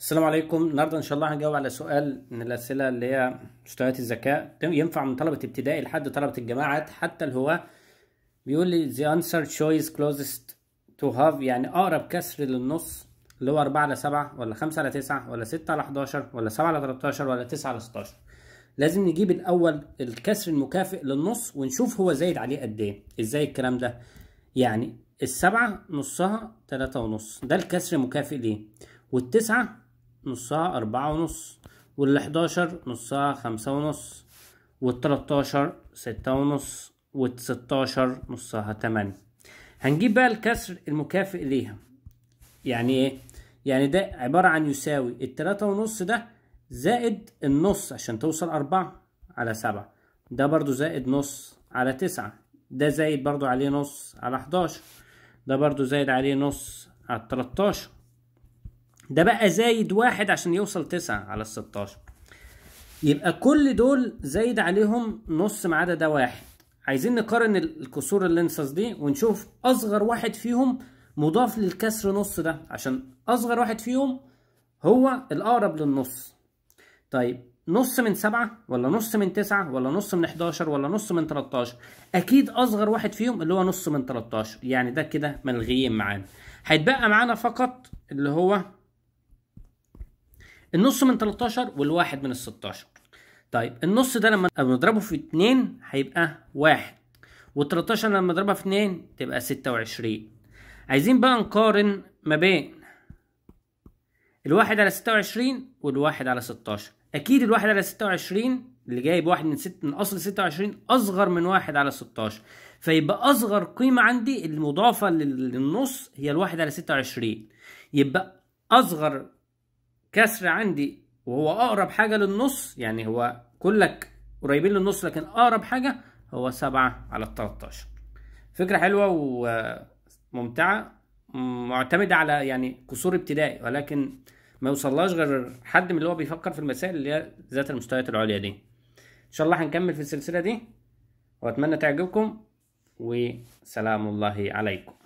السلام عليكم النهارده ان شاء الله هنجاوب على سؤال من الاسئله اللي هي مستويات الذكاء ينفع من طلبه ابتدائي لحد طلبه الجامعات حتى الهواة بيقول لي the answer choice closest to have يعني اقرب كسر للنص اللي هو 4 على 7 ولا 5 على 9 ولا 6 على 11 ولا 7 على 13 ولا 9 على 16 لازم نجيب الاول الكسر المكافئ للنص ونشوف هو زايد عليه قد ايه ازاي الكلام ده يعني السبعة نصها 3 ونص ده الكسر المكافئ ليه والتسعة نصها أربعة ونص والحداشر نصها خمسة ونص والتلاتاشر ستة ونص والستاشر نصها تمانية هنجيب بقى الكسر المكافئ ليها يعني ايه؟ يعني ده عبارة عن يساوي التلاتة ونص ده زائد النص عشان توصل أربعة على سبعة ده برضو زائد نص على تسعة ده زايد برضو عليه نص على حداشر ده برضو زايد عليه نص على تلاتاشر ده بقى زايد واحد عشان يوصل تسعة على الستاشر يبقى كل دول زايد عليهم نص ما عدا ده واحد عايزين نقارن الكسور اللينسز دي ونشوف اصغر واحد فيهم مضاف للكسر نص ده عشان اصغر واحد فيهم هو الاقرب للنص طيب نص من سبعة ولا نص من تسعة ولا نص من 11 ولا نص من 13 اكيد اصغر واحد فيهم اللي هو نص من 13 يعني ده كده ملغيين معانا هيتبقى معانا فقط اللي هو النص من 13 والواحد من ال 16 طيب النص ده لما اضربه في 2 هيبقى 1 و13 لما اضربها في 2 تبقى 26 عايزين بقى نقارن ما بين الواحد على 26 والواحد على 16 اكيد الواحد على 26 اللي جايب واحد من ست من اصل 26 اصغر من واحد على 16 فيبقى اصغر قيمه عندي المضافه للنص هي الواحد على 26 يبقى اصغر كسر عندي وهو اقرب حاجه للنص يعني هو كلك قريبين للنص لكن اقرب حاجه هو سبعة على 13 فكره حلوه وممتعه معتمده على يعني قصور ابتدائي ولكن ما يوصلهاش غير حد من اللي هو بيفكر في المسائل اللي هي ذات المستويات العليا دي ان شاء الله هنكمل في السلسله دي واتمنى تعجبكم وسلام الله عليكم